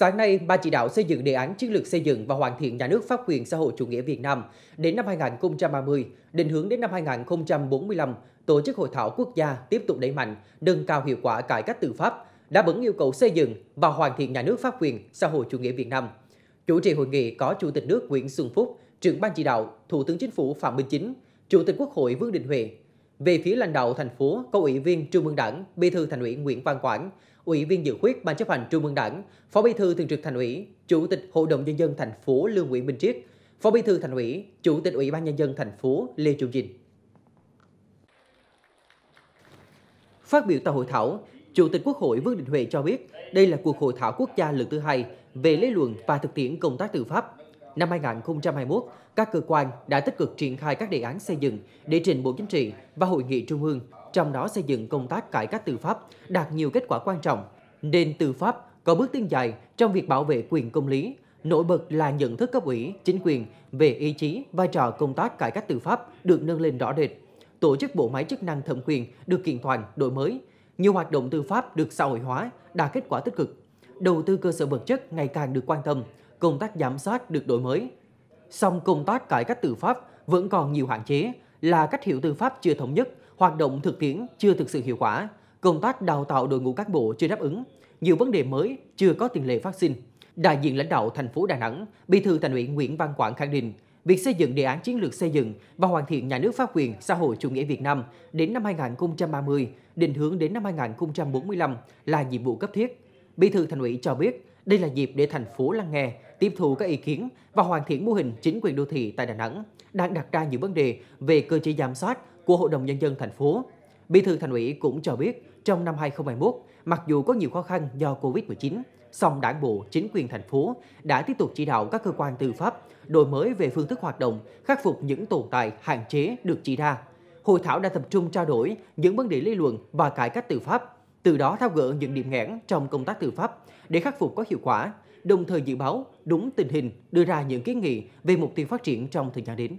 Sáng nay, Ban chỉ đạo xây dựng đề án chiến lược xây dựng và hoàn thiện nhà nước pháp quyền xã hội chủ nghĩa Việt Nam đến năm 2030, định hướng đến năm 2045, tổ chức hội thảo quốc gia tiếp tục đẩy mạnh, nâng cao hiệu quả cải cách tư pháp, đáp ứng yêu cầu xây dựng và hoàn thiện nhà nước pháp quyền xã hội chủ nghĩa Việt Nam. Chủ trì hội nghị có Chủ tịch nước Nguyễn Xuân Phúc, trưởng Ban chỉ đạo, Thủ tướng Chính phủ Phạm Minh Chính, Chủ tịch Quốc hội Vương Đình Huệ, về phía lãnh đạo thành phố có Ủy viên Trung ương Đảng, Bí thư Thành ủy Nguyễn Văn Quảng, Ủy viên dự khuyết Ban chấp hành Trung ương Đảng, Phó Bí thư Thường trực Thành ủy, Chủ tịch Hội đồng nhân dân thành phố Lương Nguyễn Minh Triết, Phó Bí thư Thành ủy, Chủ tịch Ủy ban nhân dân thành phố Lê Trung Dinh. Phát biểu tại hội thảo, Chủ tịch Quốc hội Vương Đình Huệ cho biết đây là cuộc hội thảo quốc gia lần thứ hai về lý luận và thực tiễn công tác tư pháp năm 2021, các cơ quan đã tích cực triển khai các đề án xây dựng để trình Bộ Chính trị và Hội nghị Trung ương, trong đó xây dựng công tác cải cách tư pháp đạt nhiều kết quả quan trọng. Nền tư pháp có bước tiến dài trong việc bảo vệ quyền công lý, nổi bật là nhận thức cấp ủy, chính quyền về ý chí, vai trò công tác cải cách tư pháp được nâng lên rõ rệt. Tổ chức bộ máy chức năng thẩm quyền được kiện toàn, đổi mới. Nhiều hoạt động tư pháp được xã hội hóa, đạt kết quả tích cực. Đầu tư cơ sở vật chất ngày càng được quan tâm, công tác giám sát được đổi mới. Song công tác cải cách tư pháp vẫn còn nhiều hạn chế là cách hiểu tư pháp chưa thống nhất, hoạt động thực tiễn chưa thực sự hiệu quả, công tác đào tạo đội ngũ cán bộ chưa đáp ứng, nhiều vấn đề mới chưa có tiền lệ phát sinh. Đại diện lãnh đạo thành phố Đà Nẵng, Bí thư Thành ủy Nguyễn Văn Quảng khẳng định, việc xây dựng đề án chiến lược xây dựng và hoàn thiện nhà nước pháp quyền xã hội chủ nghĩa Việt Nam đến năm 2030, định hướng đến năm 2045 là nhiệm vụ cấp thiết. Bí thư Thành ủy cho biết, đây là dịp để thành phố lắng nghe, tiếp thu các ý kiến và hoàn thiện mô hình chính quyền đô thị tại Đà Nẵng đang đặt ra những vấn đề về cơ chế giám sát của Hội đồng Nhân dân thành phố. Bí thư thành ủy cũng cho biết, trong năm 2021, mặc dù có nhiều khó khăn do Covid-19, song đảng bộ, chính quyền thành phố đã tiếp tục chỉ đạo các cơ quan tư pháp đổi mới về phương thức hoạt động, khắc phục những tồn tại, hạn chế được chỉ ra. Hội thảo đã tập trung trao đổi những vấn đề lý luận và cải cách tư pháp, từ đó tháo gỡ những điểm nghẽn trong công tác tư pháp để khắc phục có hiệu quả, đồng thời dự báo đúng tình hình, đưa ra những kiến nghị về mục tiêu phát triển trong thời gian đến.